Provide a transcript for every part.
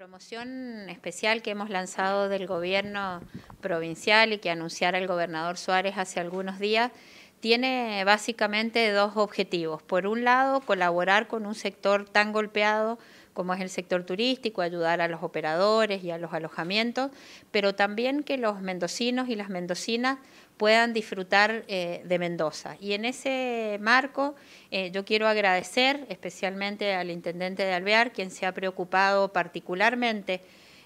promoción especial que hemos lanzado del gobierno provincial y que anunciara el gobernador Suárez hace algunos días tiene básicamente dos objetivos. Por un lado, colaborar con un sector tan golpeado como es el sector turístico, ayudar a los operadores y a los alojamientos, pero también que los mendocinos y las mendocinas puedan disfrutar eh, de Mendoza. Y en ese marco eh, yo quiero agradecer especialmente al intendente de Alvear, quien se ha preocupado particularmente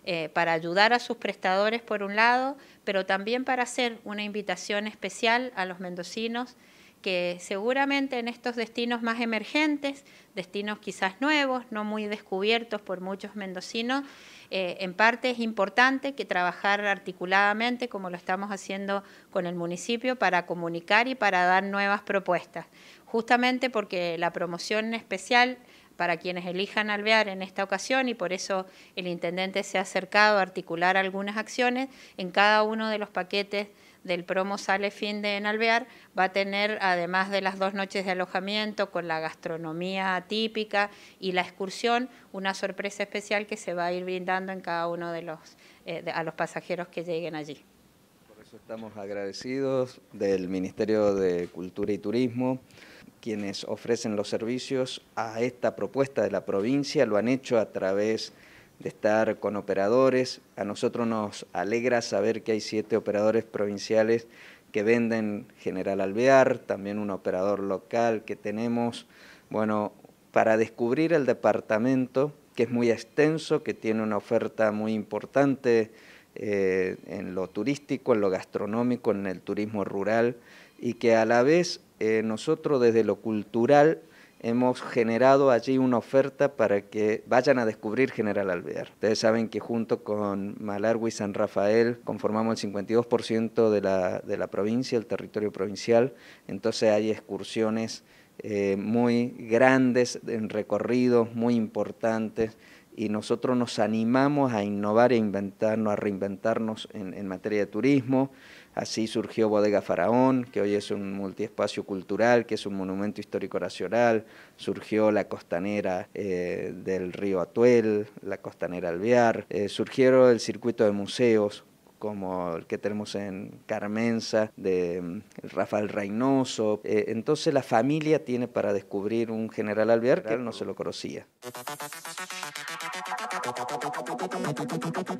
eh, para ayudar a sus prestadores por un lado, pero también para hacer una invitación especial a los mendocinos que seguramente en estos destinos más emergentes, destinos quizás nuevos, no muy descubiertos por muchos mendocinos, eh, en parte es importante que trabajar articuladamente, como lo estamos haciendo con el municipio, para comunicar y para dar nuevas propuestas. Justamente porque la promoción especial para quienes elijan alvear en esta ocasión y por eso el intendente se ha acercado a articular algunas acciones en cada uno de los paquetes del promo Sale Fin de en va a tener, además de las dos noches de alojamiento con la gastronomía típica y la excursión, una sorpresa especial que se va a ir brindando en cada uno de los, eh, a los pasajeros que lleguen allí. Por eso estamos agradecidos del Ministerio de Cultura y Turismo quienes ofrecen los servicios a esta propuesta de la provincia, lo han hecho a través de de estar con operadores. A nosotros nos alegra saber que hay siete operadores provinciales que venden General Alvear, también un operador local que tenemos, bueno, para descubrir el departamento, que es muy extenso, que tiene una oferta muy importante eh, en lo turístico, en lo gastronómico, en el turismo rural, y que a la vez eh, nosotros desde lo cultural hemos generado allí una oferta para que vayan a descubrir General Alvear. Ustedes saben que junto con Malargüe y San Rafael conformamos el 52% de la, provincia, el territorio provincial, entonces hay excursiones eh, muy grandes, en recorridos muy importantes, y nosotros nos animamos a innovar e inventarnos, a reinventarnos en, materia de turismo. Así surgió Bodega Faraón, que hoy es un multiespacio cultural, que es un monumento histórico nacional. Surgió la costanera eh, del río Atuel, la costanera Alvear. Eh, surgieron el circuito de museos, como el que tenemos en Carmenza, de mm, Rafael Reynoso. Eh, entonces la familia tiene para descubrir un general Alvear que él no se lo conocía. ¡Todavía no